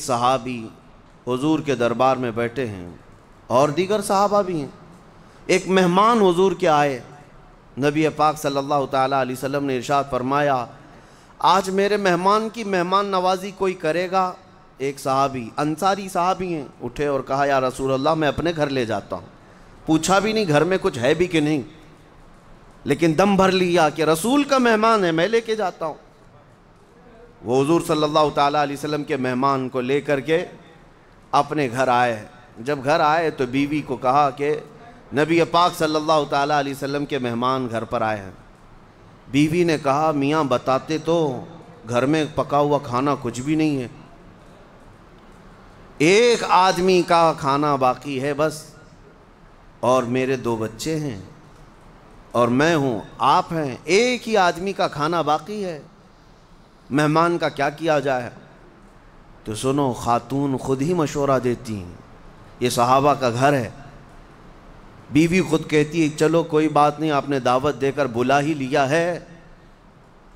सहाबी हुजूर के दरबार में बैठे हैं और दीगर सहाबा भी हैं एक मेहमान हुजूर के आए नबी पाक सल्लल्लाहु अलैहि वसल्लम ने इरशाद फरमाया आज मेरे मेहमान की मेहमान नवाजी कोई करेगा एक साहबी अंसारी साहबी हैं उठे और कहा या रसूल अल्लाह मैं अपने घर ले जाता हूँ पूछा भी नहीं घर में कुछ है भी कि नहीं लेकिन दम भर लिया कि रसूल का मेहमान है मैं लेके जाता हूँ वो हजूर अलैहि वसल्लम के मेहमान को ले के अपने घर आए जब घर आए तो बीवी को कहा कि नबी पाक सल्लल्लाहु अलैहि वसल्लम के मेहमान घर पर आए हैं बीवी ने कहा मियाँ बताते तो घर में पका हुआ खाना कुछ भी नहीं है एक आदमी का खाना बाकी है बस और मेरे दो बच्चे हैं और मैं हूँ आप हैं एक ही आदमी का खाना बाकी है मेहमान का क्या किया जाए तो सुनो खातून खुद ही मशवरा देती हैं ये सहाबा का घर है बीवी खुद कहती है चलो कोई बात नहीं आपने दावत देकर बुला ही लिया है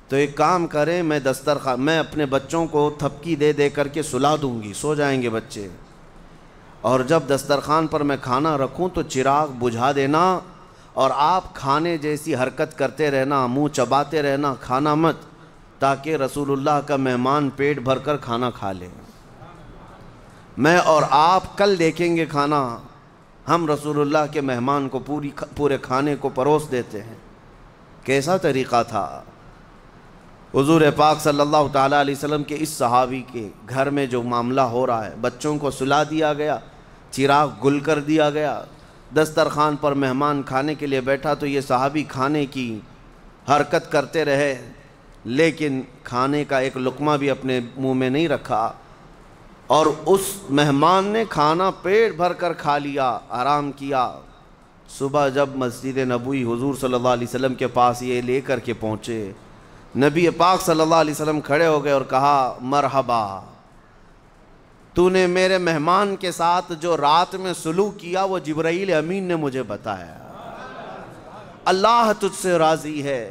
तो एक काम करें मैं दस्तर खा मैं अपने बच्चों को थपकी दे दे करके सुला दूंगी सो जाएंगे बच्चे और जब दस्तरखान पर मैं खाना रखूं तो चिराग बुझा देना और आप खाने जैसी हरकत करते रहना मुंह चबाते रहना खाना मत ताकि रसूलुल्लाह का मेहमान पेट भरकर खाना खा ले मैं और आप कल देखेंगे खाना हम रसूलुल्लाह के मेहमान को पूरी पूरे खाने को परोस देते हैं कैसा तरीक़ा था हजूर पाक सल्लल्लाहु अलैहि वसल्लम के इस सहावी के घर में जो मामला हो रहा है बच्चों को सुला दिया गया चिराग गुल कर दिया गया दस्तरखान पर मेहमान खाने के लिए बैठा तो ये सहाबी खाने की हरकत करते रहे लेकिन खाने का एक लुकमा भी अपने मुंह में नहीं रखा और उस मेहमान ने खाना पेट भर कर खा लिया आराम किया सुबह जब मस्जिद नबी हुजूर सल्लल्लाहु अलैहि वसल्लम के पास ये ले के पहुँचे नबी पाक सल्लल्लाहु अलैहि वसल्लम खड़े हो गए और कहा मरहबा तूने मेरे मेहमान के साथ जो रात में सलूक किया वो जबराइल अमीन ने मुझे बताया अल्लाह तुझसे राज़ी है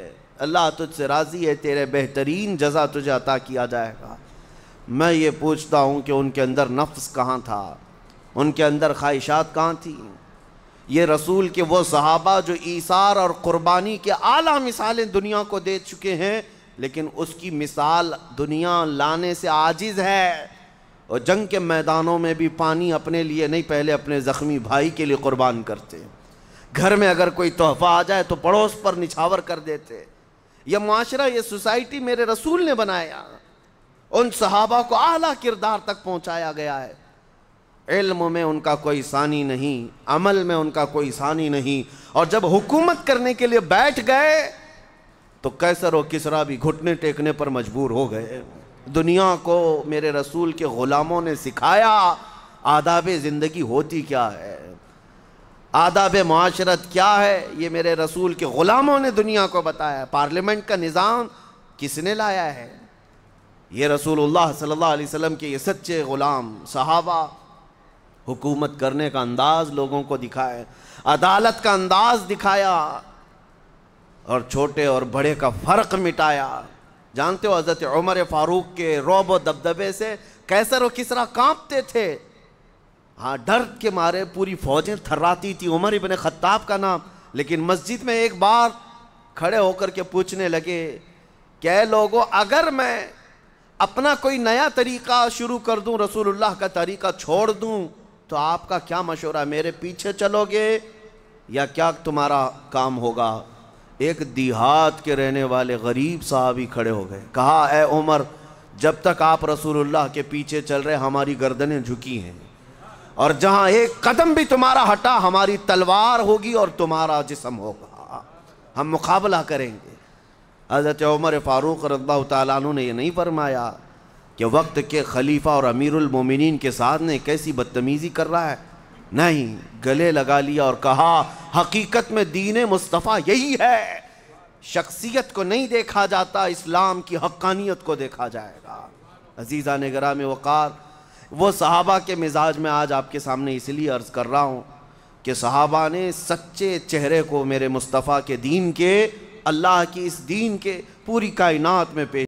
अल्लाह तुझसे राज़ी है तेरे बेहतरीन जजा तुझे अता किया जाएगा मैं ये पूछता हूँ कि उनके अंदर नफ्स कहाँ था उनके अंदर ख्वाहिशात कहाँ थी ये रसूल के वो सहाबा जो ईसार और क़ुरबानी के आला मिसालें दुनिया को दे चुके हैं लेकिन उसकी मिसाल दुनिया लाने से आजिज़ है और जंग के मैदानों में भी पानी अपने लिए नहीं पहले अपने ज़ख्मी भाई के लिए क़ुरबान करते घर में अगर कोई तोहफा आ जाए तो पड़ोस पर निछावर कर देते यह माशरा यह सोसाइटी मेरे रसूल ने बनाया उन सहाबा को आला किरदार तक पहुंचाया गया है इल्म में उनका कोई सानी नहीं अमल में उनका कोई सानी नहीं और जब हुकूमत करने के लिए बैठ गए तो कैसर और किसरा भी घुटने टेकने पर मजबूर हो गए दुनिया को मेरे रसूल के ग़ुलामों ने सिखाया आदाब ज़िंदगी होती क्या है आदाब माशरत क्या है ये मेरे रसूल के ग़ुलामों ने दुनिया को बताया पार्लियामेंट का निज़ाम किसने लाया है ये रसूलुल्लाह सल्लल्लाहु अलैहि वसल्लम के ये सच्चे ग़ुलाम सहाबा हुकूमत करने का अंदाज़ लोगों को दिखाया अदालत का अंदाज़ दिखाया और छोटे और बड़े का फ़र्क मिटाया जानते हो हज़रत उमर फ़ारूक के रोब दबदबे से कैसर व किसरा कांपते थे हाँ डर के मारे पूरी फौजें थर्राती थी उमर इबन ख़त्ताब का नाम लेकिन मस्जिद में एक बार खड़े होकर के पूछने लगे क्या लोगों अगर मैं अपना कोई नया तरीक़ा शुरू कर दूं रसूलुल्लाह का तरीक़ा छोड़ दूं तो आपका क्या मशवरा मेरे पीछे चलोगे या क्या तुम्हारा काम होगा एक देहात के रहने वाले गरीब साहब ही खड़े हो गए कहा ए उमर जब तक आप रसूलुल्लाह के पीछे चल रहे हमारी गर्दनें झुकी हैं और जहां एक कदम भी तुम्हारा हटा हमारी तलवार होगी और तुम्हारा जिसम होगा हम मुकाबला करेंगे हज़रत उमर फ़ारूक रद्बा तु ने यह नहीं फरमाया कि वक्त के खलीफा और अमीरमिन के साथ ने कैसी बदतमीज़ी कर रहा है नहीं गले लगा लिया और कहा हकीकत में दीन मुस्तफ़ा यही है शख्सियत को नहीं देखा जाता इस्लाम की हक्कानियत को देखा जाएगा अजीज़ा ने गरा में वक़ार वो सहाबा के मिजाज में आज आपके सामने इसलिए अर्ज़ कर रहा हूँ कि सहाबा ने सच्चे चेहरे को मेरे मुस्तफ़ा के दीन के अल्लाह की इस दीन के पूरी कायनात में पेश